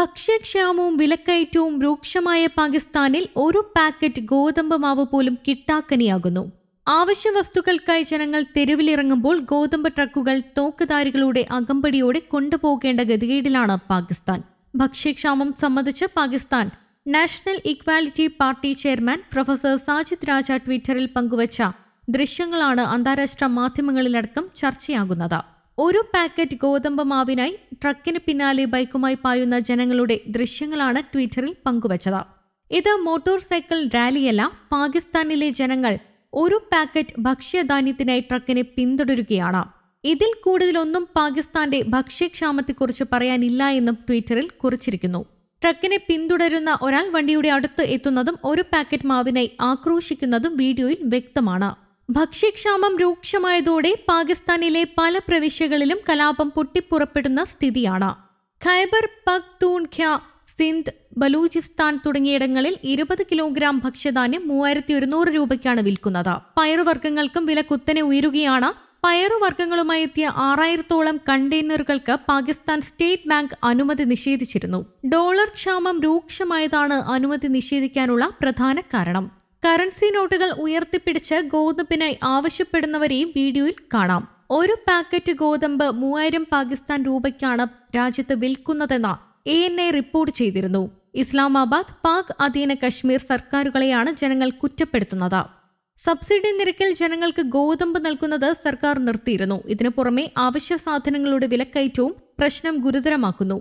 ഭക്ഷ്യക്ഷാമവും വിലക്കയറ്റവും രൂക്ഷമായ പാകിസ്ഥാനിൽ ഒരു പാക്കറ്റ് ഗോതമ്പ് മാവ് പോലും കിട്ടാക്കനിയാകുന്നു ആവശ്യ വസ്തുക്കൾക്കായി ജനങ്ങൾ തെരുവിലിറങ്ങുമ്പോൾ ഗോതമ്പ് ട്രക്കുകൾ തോക്കുധാരികളുടെ അകമ്പടിയോടെ കൊണ്ടുപോകേണ്ട ഗതികേടിലാണ് പാകിസ്ഥാൻ ഭക്ഷ്യക്ഷാമം സംബന്ധിച്ച് Pakistan National Equality Party chairman professor Sajid Raja ട്വിറ്ററിൽ പങ്കുവച്ച ദൃശ്യങ്ങളാണ് അന്താരാഷ്ട്ര മാധ്യമങ്ങളിലടക്കം ചർച്ചയാകുന്നത് ഒരു പാക്കറ്റ് ഗോതമ്പ് മാവിനായി ട്രക്കിന് പിന്നാലെ ബൈക്കുമായി പായുന്ന ജനങ്ങളുടെ ദൃശ്യങ്ങളാണ് ട്വിറ്ററിൽ പങ്കുവച്ചത് ഇത് മോട്ടോർ സൈക്കിൾ റാലിയല്ല പാകിസ്ഥാനിലെ ജനങ്ങൾ ഒരു പാക്കറ്റ് ഭക്ഷ്യധാന്യത്തിനായി ട്രക്കിനെ പിന്തുടരുകയാണ് ഇതിൽ കൂടുതലൊന്നും പാകിസ്ഥാന്റെ ഭക്ഷ്യക്ഷാമത്തെക്കുറിച്ച് പറയാനില്ല എന്നും ട്വിറ്ററിൽ കുറിച്ചിരിക്കുന്നു ട്രക്കിനെ പിന്തുടരുന്ന ഒരാൾ വണ്ടിയുടെ അടുത്ത് എത്തുന്നതും ഒരു പാക്കറ്റ് മാവിനായി ആക്രോശിക്കുന്നതും വീഡിയോയിൽ വ്യക്തമാണ് ഭക്ഷ്യക്ഷാമം രൂക്ഷമായതോടെ പാകിസ്ഥാനിലെ പല പ്രവിശ്യകളിലും കലാപം പൊട്ടിപ്പുറപ്പെടുന്ന സ്ഥിതിയാണ് ഖൈബർ പഖ്തൂൺഖ്യ സിന്ധ് ബലൂചിസ്ഥാൻ തുടങ്ങിയിടങ്ങളിൽ ഇരുപത് കിലോഗ്രാം ഭക്ഷ്യധാന്യം മൂവായിരത്തി ഒരുന്നൂറ് രൂപയ്ക്കാണ് വിൽക്കുന്നത് പയറുവർഗ്ഗങ്ങൾക്കും വില കുത്തനെ ഉയരുകയാണ് പയറുവർഗ്ഗങ്ങളുമായി എത്തിയ ആറായിരത്തോളം കണ്ടെയ്നറുകൾക്ക് പാകിസ്ഥാൻ സ്റ്റേറ്റ് ബാങ്ക് അനുമതി നിഷേധിച്ചിരുന്നു ഡോളർ ക്ഷാമം രൂക്ഷമായതാണ് അനുമതി നിഷേധിക്കാനുള്ള പ്രധാന കാരണം കറൻസി നോട്ടുകൾ ഉയർത്തിപ്പിടിച്ച് ഗോതമ്പിനായി ആവശ്യപ്പെടുന്നവരെയും വീഡിയോയിൽ കാണാം ഒരു പാക്കറ്റ് ഗോതമ്പ് മൂവായിരം പാകിസ്ഥാൻ രൂപയ്ക്കാണ് രാജ്യത്ത് വിൽക്കുന്നതെന്ന് എ എൻ എ റിപ്പോർട്ട് ചെയ്തിരുന്നു ഇസ്ലാമാബാദ് പാക് അധീന കശ്മീർ സർക്കാരുകളെയാണ് ജനങ്ങൾ കുറ്റപ്പെടുത്തുന്നത് സബ്സിഡി നിരക്കിൽ ജനങ്ങൾക്ക് ഗോതമ്പ് നൽകുന്നത് സർക്കാർ നിർത്തിയിരുന്നു ഇതിനു പുറമെ അവശ്യ സാധനങ്ങളുടെ വിലക്കയറ്റവും പ്രശ്നം ഗുരുതരമാക്കുന്നു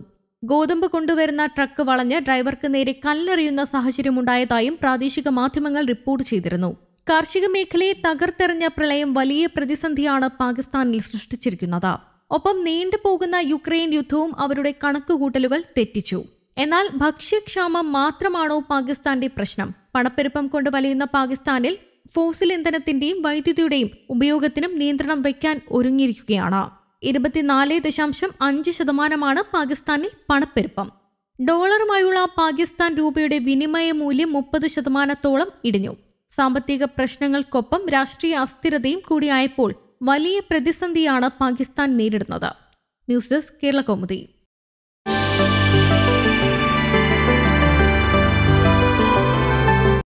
ഗോതമ്പ് കൊണ്ടുവരുന്ന ട്രക്ക് വളഞ്ഞ് ഡ്രൈവർക്ക് നേരെ കല്ലെറിയുന്ന സാഹചര്യമുണ്ടായതായും പ്രാദേശിക മാധ്യമങ്ങൾ റിപ്പോർട്ട് ചെയ്തിരുന്നു കാർഷിക മേഖലയെ തകർത്തെറിഞ്ഞ പ്രളയം വലിയ പ്രതിസന്ധിയാണ് പാകിസ്ഥാനിൽ സൃഷ്ടിച്ചിരിക്കുന്നത് ഒപ്പം നീണ്ടുപോകുന്ന യുക്രൈൻ യുദ്ധവും അവരുടെ കണക്കുകൂട്ടലുകൾ തെറ്റിച്ചു എന്നാൽ ഭക്ഷ്യക്ഷാമം മാത്രമാണോ പാകിസ്ഥാന്റെ പ്രശ്നം പണപ്പെരുപ്പം കൊണ്ട് വലയുന്ന പാകിസ്ഥാനിൽ ഫോസിൽ ഇന്ധനത്തിന്റെയും വൈദ്യുതിയുടെയും ഉപയോഗത്തിനും നിയന്ത്രണം വയ്ക്കാൻ ഒരുങ്ങിയിരിക്കുകയാണ് ഇരുപത്തിനാല് ദശാംശം അഞ്ച് ശതമാനമാണ് പാകിസ്ഥാനിൽ പണപ്പെരുപ്പം ഡോളറുമായുള്ള പാകിസ്ഥാൻ രൂപയുടെ വിനിമയ മൂല്യം മുപ്പത് ശതമാനത്തോളം ഇടിഞ്ഞു സാമ്പത്തിക പ്രശ്നങ്ങൾക്കൊപ്പം രാഷ്ട്രീയ അസ്ഥിരതയും കൂടിയായപ്പോൾ വലിയ പ്രതിസന്ധിയാണ് പാകിസ്ഥാൻ നേരിടുന്നത് ന്യൂസ് ഡെസ്ക് കേരള കൗമുദി